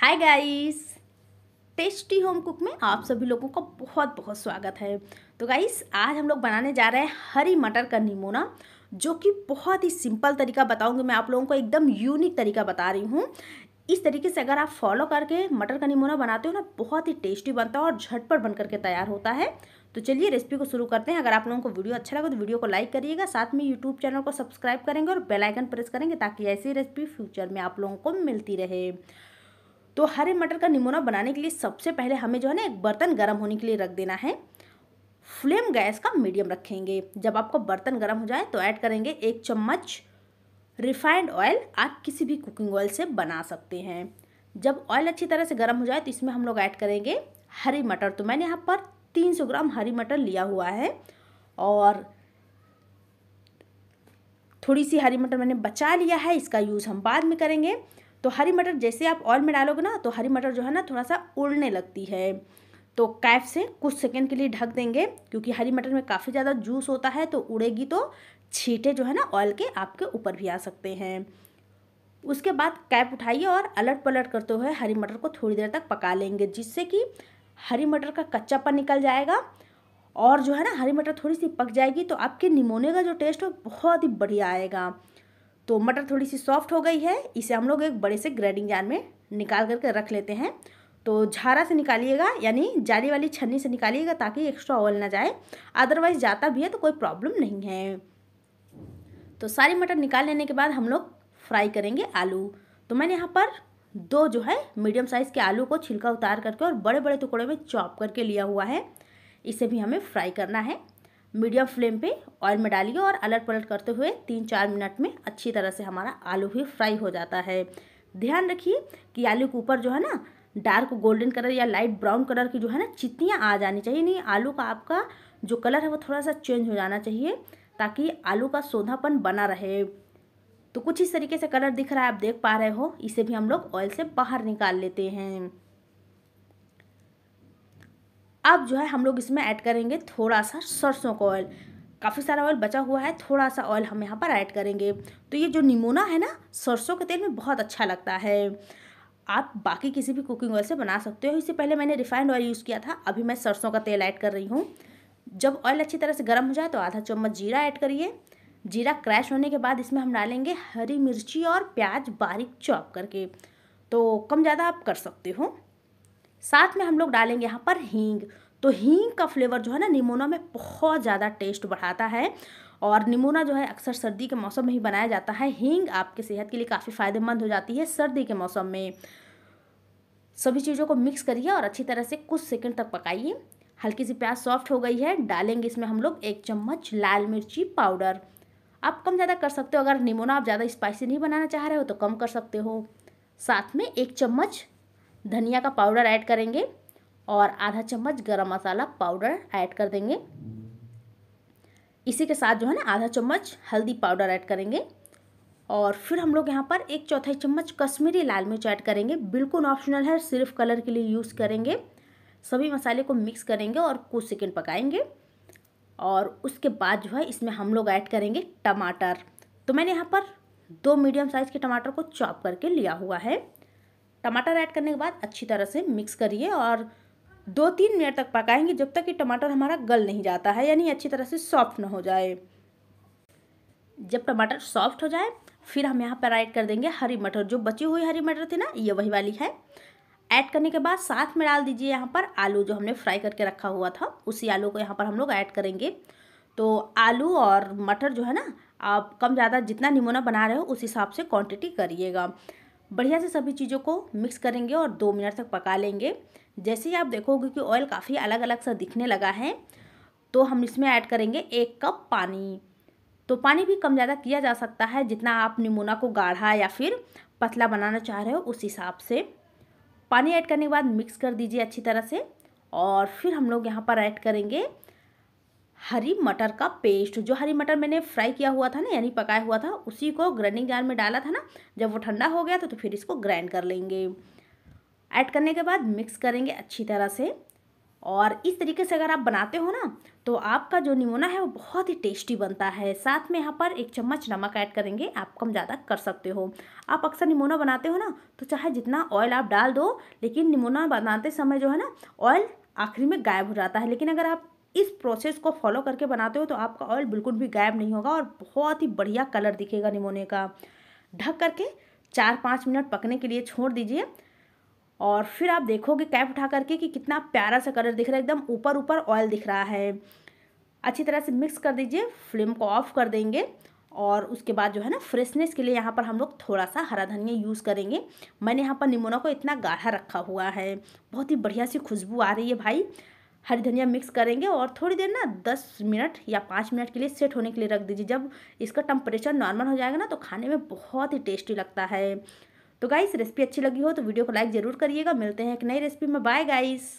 हाय guys tasty home cook में आप सभी लोगों का बहुत बहुत स्वागत है तो गाइस आज हम लोग बनाने जा रहे हैं हरी मटर का निमोना जो कि बहुत ही सिंपल तरीका बताऊंगी मैं आप लोगों को एकदम यूनिक तरीका बता रही हूँ इस तरीके से अगर आप फॉलो करके मटर का निमोना बनाते हो ना बहुत ही टेस्टी बनता है और झटपट बन करके तैयार होता है तो चलिए रेसिपी को शुरू करते हैं अगर आप लोगों को वीडियो अच्छा लगा तो वीडियो को लाइक करिएगा साथ में यूट्यूब चैनल को सब्सक्राइब करेंगे और बेलाइकन प्रेस करेंगे ताकि ऐसी रेसिपी फ्यूचर में आप लोगों को मिलती रहे तो हरे मटर का निमोना बनाने के लिए सबसे पहले हमें जो है ना एक बर्तन गर्म होने के लिए रख देना है फ्लेम गैस का मीडियम रखेंगे जब आपका बर्तन गर्म हो जाए तो ऐड करेंगे एक चम्मच रिफाइंड ऑयल आप किसी भी कुकिंग ऑयल से बना सकते हैं जब ऑयल अच्छी तरह से गर्म हो जाए तो इसमें हम लोग ऐड करेंगे हरी मटर तो मैंने यहाँ पर 300 ग्राम हरी मटर लिया हुआ है और थोड़ी सी हरी मटर मैंने बचा लिया है इसका यूज़ हम बाद में करेंगे तो हरी मटर जैसे आप ऑयल में डालोगे ना तो हरी मटर जो है ना थोड़ा सा उड़ने लगती है तो कैप से कुछ सेकेंड के लिए ढक देंगे क्योंकि हरी मटर में काफ़ी ज़्यादा जूस होता है तो उड़ेगी तो छीटे जो है ना ऑयल के आपके ऊपर भी आ सकते हैं उसके बाद कैप उठाइए और अलट पलट करते हुए हरी मटर को थोड़ी देर तक पका लेंगे जिससे कि हरी मटर का कच्चापन निकल जाएगा और जो है ना हरी मटर थोड़ी सी पक जाएगी तो आपके निमोने का जो टेस्ट है बहुत ही बढ़िया आएगा तो मटर थोड़ी सी सॉफ्ट हो गई है इसे हम लोग एक बड़े से ग्राइंडिंग जार में निकाल करके रख लेते हैं तो झारा से निकालिएगा यानी जाली वाली छन्नी से निकालिएगा ताकि एक्स्ट्रा ऑयल ना जाए अदरवाइज जाता भी है तो कोई प्रॉब्लम नहीं है तो सारी मटर निकाल लेने के बाद हम लोग फ्राई करेंगे आलू तो मैंने यहाँ पर दो जो है मीडियम साइज़ के आलू को छिलका उतार करके और बड़े बड़े टुकड़े में चॉप करके लिया हुआ है इसे भी हमें फ्राई करना है मीडियम फ्लेम पे ऑयल में डालिए और अलट पलट करते हुए तीन चार मिनट में अच्छी तरह से हमारा आलू भी फ्राई हो जाता है ध्यान रखिए कि आलू के ऊपर जो है ना डार्क गोल्डन कलर या लाइट ब्राउन कलर की जो है ना चित्तियाँ आ जानी चाहिए नहीं आलू का आपका जो कलर है वो थोड़ा सा चेंज हो जाना चाहिए ताकि आलू का सोधापन बना रहे तो कुछ इस तरीके से कलर दिख रहा है आप देख पा रहे हो इसे भी हम लोग ऑयल से बाहर निकाल लेते हैं अब जो है हम लोग इसमें ऐड करेंगे थोड़ा सा सरसों का ऑयल काफ़ी सारा ऑयल बचा हुआ है थोड़ा सा ऑयल हम यहाँ पर ऐड करेंगे तो ये जो निमोना है ना सरसों के तेल में बहुत अच्छा लगता है आप बाकी किसी भी कुकिंग ऑयल से बना सकते हो इससे पहले मैंने रिफाइंड ऑयल यूज़ किया था अभी मैं सरसों का तेल ऐड कर रही हूँ जब ऑयल अच्छी तरह से गर्म हो जाए तो आधा चम्मच जीरा ऐड करिए जीरा क्रैश होने के बाद इसमें हम डालेंगे हरी मिर्ची और प्याज बारीक चॉप करके तो कम ज़्यादा आप कर सकते हो साथ में हम लोग डालेंगे यहाँ पर हींग तो हींग का फ्लेवर जो है ना निमोना में बहुत ज़्यादा टेस्ट बढ़ाता है और निमोना जो है अक्सर सर्दी के मौसम में ही बनाया जाता है हींग आपके सेहत के लिए काफ़ी फ़ायदेमंद हो जाती है सर्दी के मौसम में सभी चीज़ों को मिक्स करिए और अच्छी तरह से कुछ सेकंड तक पकाइए हल्की सी प्याज सॉफ्ट हो गई है डालेंगे इसमें हम लोग एक चम्मच लाल मिर्ची पाउडर आप कम ज़्यादा कर सकते हो अगर निमोना आप ज़्यादा स्पाइसी नहीं बनाना चाह रहे हो तो कम कर सकते हो साथ में एक चम्मच धनिया का पाउडर ऐड करेंगे और आधा चम्मच गरम मसाला पाउडर ऐड कर देंगे इसी के साथ जो है ना आधा चम्मच हल्दी पाउडर ऐड करेंगे और फिर हम लोग यहाँ पर एक चौथाई चम्मच कश्मीरी लाल मिर्च ऐड करेंगे बिल्कुल ऑप्शनल है सिर्फ कलर के लिए यूज़ करेंगे सभी मसाले को मिक्स करेंगे और कुछ सेकेंड पकाएंगे और उसके बाद जो है इसमें हम लोग ऐड करेंगे टमाटर तो मैंने यहाँ पर दो मीडियम साइज़ के टमाटर को चॉप करके लिया हुआ है टमाटर ऐड करने के बाद अच्छी तरह से मिक्स करिए और दो तीन मिनट तक पकाएंगे जब तक कि टमाटर हमारा गल नहीं जाता है यानी अच्छी तरह से सॉफ्ट ना हो जाए जब टमाटर सॉफ्ट हो जाए फिर हम यहाँ पर ऐड कर देंगे हरी मटर जो बची हुई हरी मटर थी ना ये वही वाली है ऐड करने के बाद साथ में डाल दीजिए यहाँ पर आलू जो हमने फ्राई करके रखा हुआ था उसी आलू को यहाँ पर हम लोग ऐड करेंगे तो आलू और मटर जो है ना आप कम ज़्यादा जितना निमोना बना रहे हो उस हिसाब से क्वांटिटी करिएगा बढ़िया से सभी चीज़ों को मिक्स करेंगे और दो मिनट तक पका लेंगे जैसे ही आप देखोगे कि ऑयल काफ़ी अलग अलग सा दिखने लगा है तो हम इसमें ऐड करेंगे एक कप पानी तो पानी भी कम ज़्यादा किया जा सकता है जितना आप निमोना को गाढ़ा या फिर पतला बनाना चाह रहे हो उस हिसाब से पानी ऐड करने के बाद मिक्स कर दीजिए अच्छी तरह से और फिर हम लोग यहाँ पर ऐड करेंगे हरी मटर का पेस्ट जो हरी मटर मैंने फ्राई किया हुआ था ना यानी पकाया हुआ था उसी को ग्राइंडिंग जार में डाला था ना जब वो ठंडा हो गया था तो फिर इसको ग्राइंड कर लेंगे ऐड करने के बाद मिक्स करेंगे अच्छी तरह से और इस तरीके से अगर आप बनाते हो ना तो आपका जो निमोना है वो बहुत ही टेस्टी बनता है साथ में यहाँ पर एक चम्मच नमक ऐड करेंगे आप कम ज़्यादा कर सकते हो आप अक्सर निमोना बनाते हो ना तो चाहे जितना ऑयल आप डाल दो लेकिन निमोना बनाते समय जो है ना ऑयल आखिरी में गायब हो जाता है लेकिन अगर आप इस प्रोसेस को फॉलो करके बनाते हो तो आपका ऑयल बिल्कुल भी गायब नहीं होगा और बहुत ही बढ़िया कलर दिखेगा निमोने का ढक करके चार पाँच मिनट पकने के लिए छोड़ दीजिए और फिर आप देखोगे कैप उठा करके कि कितना प्यारा सा कलर दिख रहा है एकदम ऊपर ऊपर ऑयल दिख रहा है अच्छी तरह से मिक्स कर दीजिए फ्लेम को ऑफ कर देंगे और उसके बाद जो है ना फ्रेशनेस के लिए यहाँ पर हम लोग थोड़ा सा हरा धनिया यूज़ करेंगे मैंने यहाँ पर निमोना को इतना गाढ़ा रखा हुआ है बहुत ही बढ़िया सी खुशबू आ रही है भाई हरी धनिया मिक्स करेंगे और थोड़ी देर ना दस मिनट या पाँच मिनट के लिए सेट होने के लिए रख दीजिए जब इसका टेम्परेचर नॉर्मल हो जाएगा ना तो खाने में बहुत ही टेस्टी लगता है तो गाइस रेसिपी अच्छी लगी हो तो वीडियो को लाइक ज़रूर करिएगा मिलते हैं एक नई रेसिपी में बाय गाइस